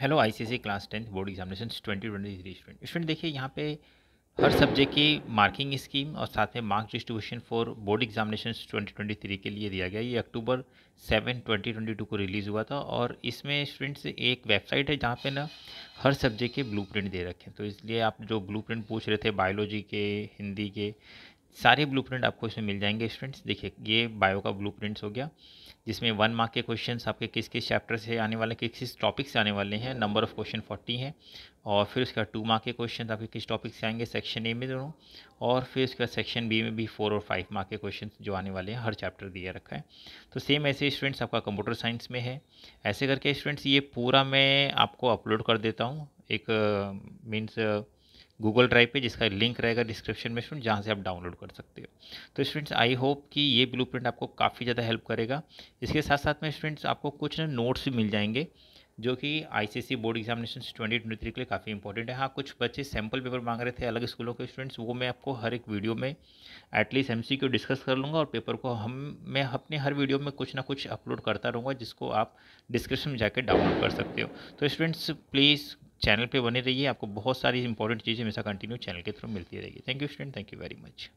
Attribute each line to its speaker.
Speaker 1: hello ICSE class tenth board examination twenty twenty three student student देखिए यहाँ पे हर सब्जेक्ट की मार्किंग स्कीम और साथ में mark distribution for board examination twenty twenty three के लिए दिया गया ये October seven twenty twenty two को रिलीज़ हुआ था और इसमें स्टूडेंट्स एक वेबसाइट है जहाँ पे ना हर सब्जेक्ट के ब्लूप्रिंट दे रखे हैं तो इसलिए आप जो ब्लूप्रिंट पूछ रहे थे बायोलॉजी के हिंदी के सारे ब्लू आपको इसमें मिल जाएंगे स्टूडेंट्स देखिए ये बायो का ब्लू हो गया जिसमें वन मार्क के क्वेश्चंस आपके किस किस चैप्टर से आने वाले किस किस टॉपिक से आने वाले हैं नंबर ऑफ क्वेश्चन फोर्टी हैं और फिर उसका टू मार्क के क्वेश्चन आपके किस टॉपिक से आएंगे सेक्शन ए में दोनों और फिर उसका सेक्शन बी में भी फोर और फाइव मार्क के क्वेश्चन जो आने वाले हैं हर चैप्टर दिया रखा है तो सेम ऐसे स्टूडेंट्स आपका कंप्यूटर साइंस में है ऐसे करके स्टूडेंट्स ये पूरा मैं आपको अपलोड कर देता हूँ एक means uh, uh Google drive पे जिसका लिंक रहेगा डिस्क्रिप्शन में स्टूडेंट जहाँ से आप डाउनलोड कर सकते हो तो स्टूडेंट्स आई होप कि ये ब्लू आपको काफ़ी ज़्यादा हेल्प करेगा इसके साथ साथ में स्टूडेंट्स आपको कुछ ना नोट्स भी मिल जाएंगे जो कि ICSC board examination twenty twenty three के लिए काफ़ी इंपॉर्टेंट है हाँ कुछ बच्चे सैम्पल पेपर मांग रहे थे अलग स्कूलों के स्टूडेंट्स वो मैं आपको हर एक वीडियो में एटलीस्ट एम सी डिस्कस कर लूँगा और पेपर को हम मैं अपने हर वीडियो में कुछ ना कुछ अपलोड करता रहूँगा जिसको आप डिस्क्रिप्शन में जाकर डाउनलोड कर सकते हो तो स्टूडेंट्स प्लीज़ चैनल पे बने रहिए आपको बहुत सारी इंपॉर्टेंट चीज़ें हमेशा कंटिन्यू चैनल के थ्रू मिलती रहेगी thank you student thank you very much